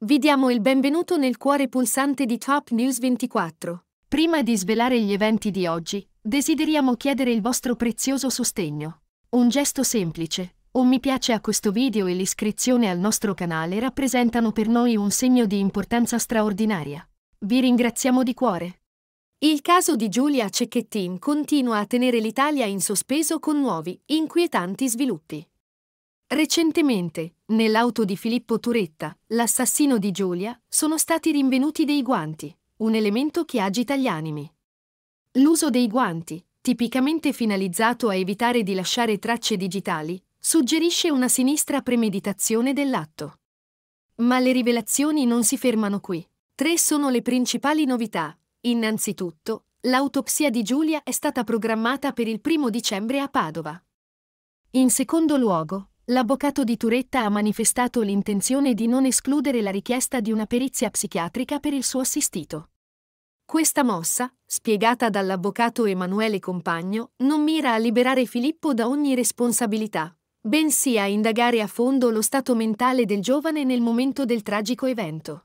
Vi diamo il benvenuto nel cuore pulsante di Top News 24. Prima di svelare gli eventi di oggi, desideriamo chiedere il vostro prezioso sostegno. Un gesto semplice, un mi piace a questo video e l'iscrizione al nostro canale rappresentano per noi un segno di importanza straordinaria. Vi ringraziamo di cuore. Il caso di Giulia Cecchettin continua a tenere l'Italia in sospeso con nuovi, inquietanti sviluppi. Recentemente, nell'auto di Filippo Turetta, l'assassino di Giulia, sono stati rinvenuti dei guanti, un elemento che agita gli animi. L'uso dei guanti, tipicamente finalizzato a evitare di lasciare tracce digitali, suggerisce una sinistra premeditazione dell'atto. Ma le rivelazioni non si fermano qui. Tre sono le principali novità. Innanzitutto, l'autopsia di Giulia è stata programmata per il primo dicembre a Padova. In secondo luogo, L'avvocato di Turetta ha manifestato l'intenzione di non escludere la richiesta di una perizia psichiatrica per il suo assistito. Questa mossa, spiegata dall'avvocato Emanuele Compagno, non mira a liberare Filippo da ogni responsabilità, bensì a indagare a fondo lo stato mentale del giovane nel momento del tragico evento.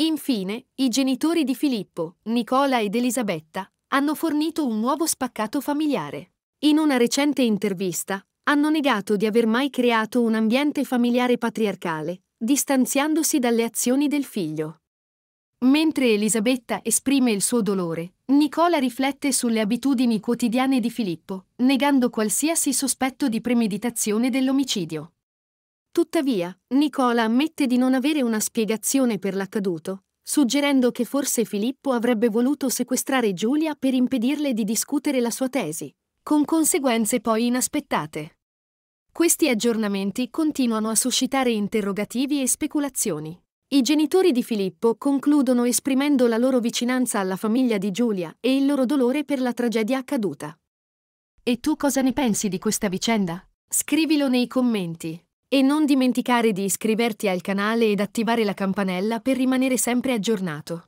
Infine, i genitori di Filippo, Nicola ed Elisabetta, hanno fornito un nuovo spaccato familiare. In una recente intervista, hanno negato di aver mai creato un ambiente familiare patriarcale, distanziandosi dalle azioni del figlio. Mentre Elisabetta esprime il suo dolore, Nicola riflette sulle abitudini quotidiane di Filippo, negando qualsiasi sospetto di premeditazione dell'omicidio. Tuttavia, Nicola ammette di non avere una spiegazione per l'accaduto, suggerendo che forse Filippo avrebbe voluto sequestrare Giulia per impedirle di discutere la sua tesi, con conseguenze poi inaspettate. Questi aggiornamenti continuano a suscitare interrogativi e speculazioni. I genitori di Filippo concludono esprimendo la loro vicinanza alla famiglia di Giulia e il loro dolore per la tragedia accaduta. E tu cosa ne pensi di questa vicenda? Scrivilo nei commenti. E non dimenticare di iscriverti al canale ed attivare la campanella per rimanere sempre aggiornato.